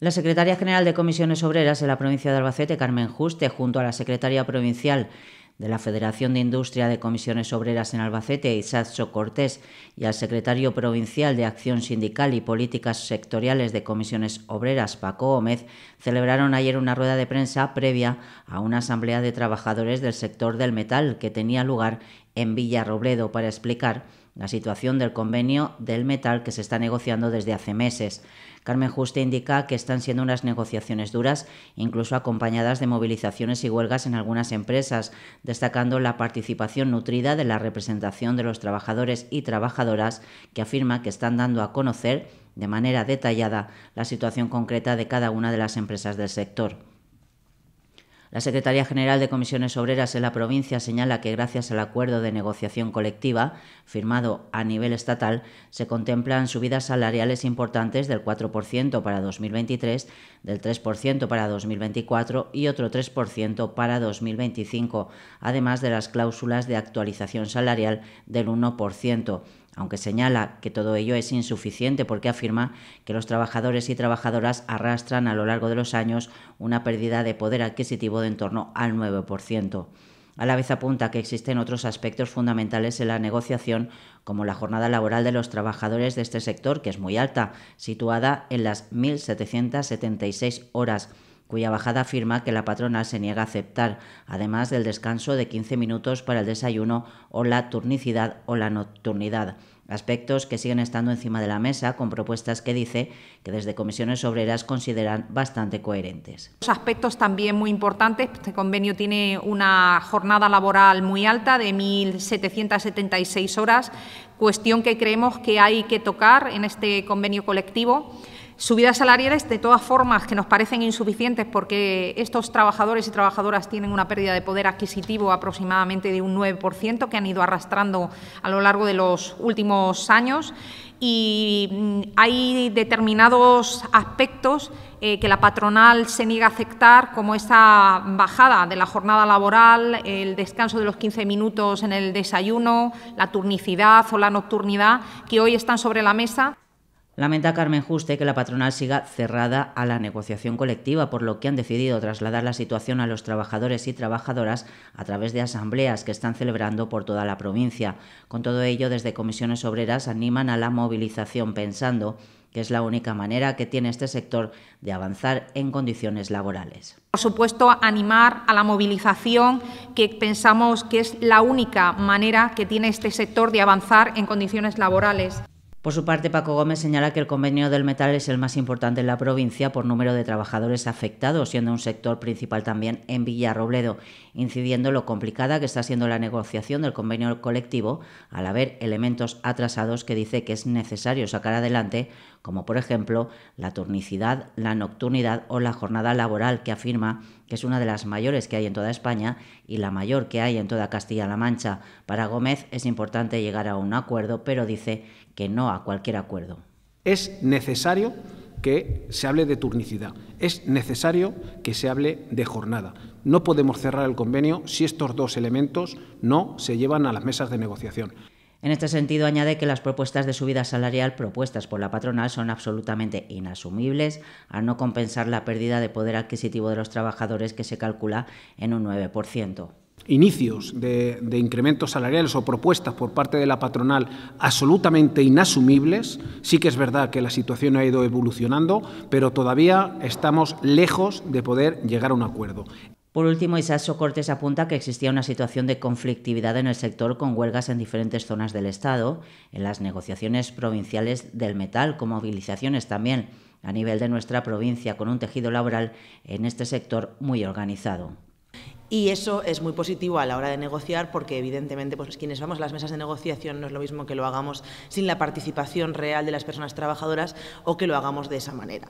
La secretaria general de Comisiones Obreras de la provincia de Albacete, Carmen Juste, junto a la secretaria provincial de la Federación de Industria de Comisiones Obreras en Albacete, Isacho Cortés, y al secretario provincial de Acción Sindical y Políticas Sectoriales de Comisiones Obreras, Paco Gómez, celebraron ayer una rueda de prensa previa a una asamblea de trabajadores del sector del metal que tenía lugar en Villarrobledo para explicar la situación del convenio del metal que se está negociando desde hace meses. Carmen Juste indica que están siendo unas negociaciones duras, incluso acompañadas de movilizaciones y huelgas en algunas empresas, destacando la participación nutrida de la representación de los trabajadores y trabajadoras, que afirma que están dando a conocer de manera detallada la situación concreta de cada una de las empresas del sector. La Secretaría General de Comisiones Obreras en la provincia señala que gracias al acuerdo de negociación colectiva firmado a nivel estatal se contemplan subidas salariales importantes del 4% para 2023, del 3% para 2024 y otro 3% para 2025, además de las cláusulas de actualización salarial del 1% aunque señala que todo ello es insuficiente porque afirma que los trabajadores y trabajadoras arrastran a lo largo de los años una pérdida de poder adquisitivo de en torno al 9%. A la vez apunta que existen otros aspectos fundamentales en la negociación, como la jornada laboral de los trabajadores de este sector, que es muy alta, situada en las 1.776 horas, cuya bajada afirma que la patrona se niega a aceptar, además del descanso de 15 minutos para el desayuno o la turnicidad o la nocturnidad aspectos que siguen estando encima de la mesa con propuestas que dice que desde comisiones obreras consideran bastante coherentes. Los aspectos también muy importantes, este convenio tiene una jornada laboral muy alta de 1.776 horas, cuestión que creemos que hay que tocar en este convenio colectivo. Subidas salariales, de todas formas, que nos parecen insuficientes porque estos trabajadores y trabajadoras tienen una pérdida de poder adquisitivo aproximadamente de un 9% que han ido arrastrando a lo largo de los últimos años y mm, hay determinados aspectos eh, que la patronal se niega a aceptar, como esa bajada de la jornada laboral, el descanso de los 15 minutos en el desayuno, la turnicidad o la nocturnidad, que hoy están sobre la mesa. Lamenta Carmen Juste que la patronal siga cerrada a la negociación colectiva, por lo que han decidido trasladar la situación a los trabajadores y trabajadoras a través de asambleas que están celebrando por toda la provincia. Con todo ello, desde comisiones obreras animan a la movilización pensando que es la única manera que tiene este sector de avanzar en condiciones laborales. Por supuesto, animar a la movilización, que pensamos que es la única manera que tiene este sector de avanzar en condiciones laborales. Por su parte, Paco Gómez señala que el convenio del metal es el más importante en la provincia por número de trabajadores afectados, siendo un sector principal también en Villarrobledo, incidiendo en lo complicada que está siendo la negociación del convenio colectivo, al haber elementos atrasados que dice que es necesario sacar adelante como por ejemplo la turnicidad, la nocturnidad o la jornada laboral que afirma que es una de las mayores que hay en toda España y la mayor que hay en toda Castilla-La Mancha. Para Gómez es importante llegar a un acuerdo, pero dice que no a cualquier acuerdo. Es necesario que se hable de turnicidad. Es necesario que se hable de jornada. No podemos cerrar el convenio si estos dos elementos no se llevan a las mesas de negociación. En este sentido, añade que las propuestas de subida salarial propuestas por la patronal son absolutamente inasumibles al no compensar la pérdida de poder adquisitivo de los trabajadores que se calcula en un 9% inicios de, de, incrementos salariales o propuestas por parte de la patronal absolutamente inasumibles. Sí que es verdad que la situación ha ido evolucionando, pero todavía estamos lejos de poder llegar a un acuerdo. Por último, Isaso Cortés apunta que existía una situación de conflictividad en el sector con huelgas en diferentes zonas del Estado, en las negociaciones provinciales del metal, con movilizaciones también a nivel de nuestra provincia, con un tejido laboral en este sector muy organizado. Y eso es muy positivo a la hora de negociar porque evidentemente pues, quienes vamos a las mesas de negociación no es lo mismo que lo hagamos sin la participación real de las personas trabajadoras o que lo hagamos de esa manera.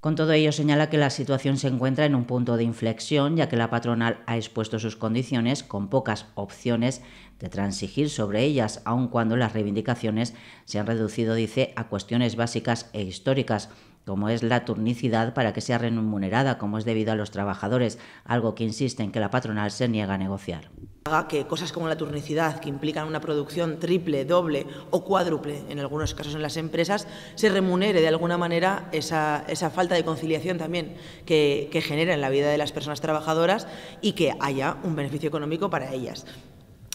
Con todo ello señala que la situación se encuentra en un punto de inflexión, ya que la patronal ha expuesto sus condiciones con pocas opciones de transigir sobre ellas, aun cuando las reivindicaciones se han reducido, dice, a cuestiones básicas e históricas como es la turnicidad para que sea remunerada como es debido a los trabajadores, algo que insiste en que la patronal se niega a negociar. Haga que cosas como la turnicidad, que implican una producción triple, doble o cuádruple, en algunos casos en las empresas, se remunere de alguna manera esa, falta de conciliación también que, que genera en la vida de las personas trabajadoras y que haya un beneficio económico para ellas.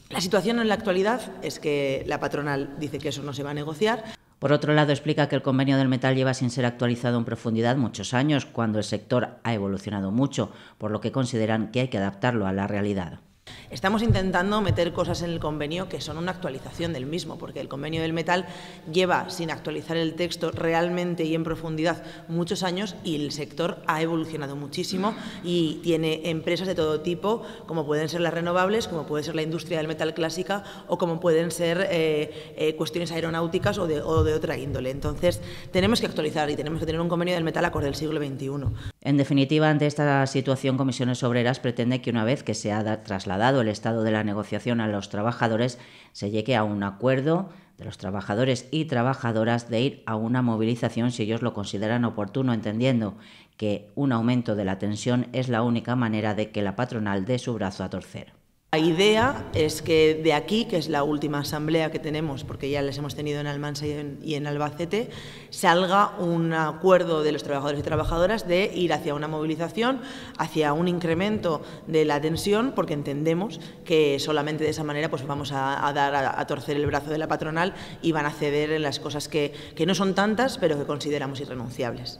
La situación en la actualidad es que la patronal dice que eso no se va a negociar por otro lado, explica que el convenio del metal lleva sin ser actualizado en profundidad muchos años, cuando el sector ha evolucionado mucho, por lo que consideran que hay que adaptarlo a la realidad. Estamos intentando meter cosas en el convenio que son una actualización del mismo, porque el convenio del metal lleva, sin actualizar el texto realmente y en profundidad, muchos años y el sector ha evolucionado muchísimo y tiene empresas de todo tipo, como pueden ser las renovables, como puede ser la industria del metal clásica o como pueden ser eh, eh, cuestiones aeronáuticas o de, otra índole. Entonces, tenemos que actualizar y tenemos que tener un convenio del metal acorde al siglo XXI. En definitiva, ante esta situación, Comisiones Obreras pretende que una vez que se ha trasladado el estado de la negociación a los trabajadores, se llegue a un acuerdo de los trabajadores y trabajadoras de ir a una movilización si ellos lo consideran oportuno, entendiendo que un aumento de la tensión es la única manera de que la patronal dé su brazo a torcer. La idea es que de aquí, que es la última asamblea que tenemos, porque ya les hemos tenido en Almansa y en, Albacete, salga un acuerdo de los trabajadores y trabajadoras de ir hacia una movilización, hacia un incremento de la tensión, porque entendemos que solamente de esa manera pues vamos a, dar a, torcer el brazo de la patronal y van a ceder en las cosas que no son tantas, pero que consideramos irrenunciables.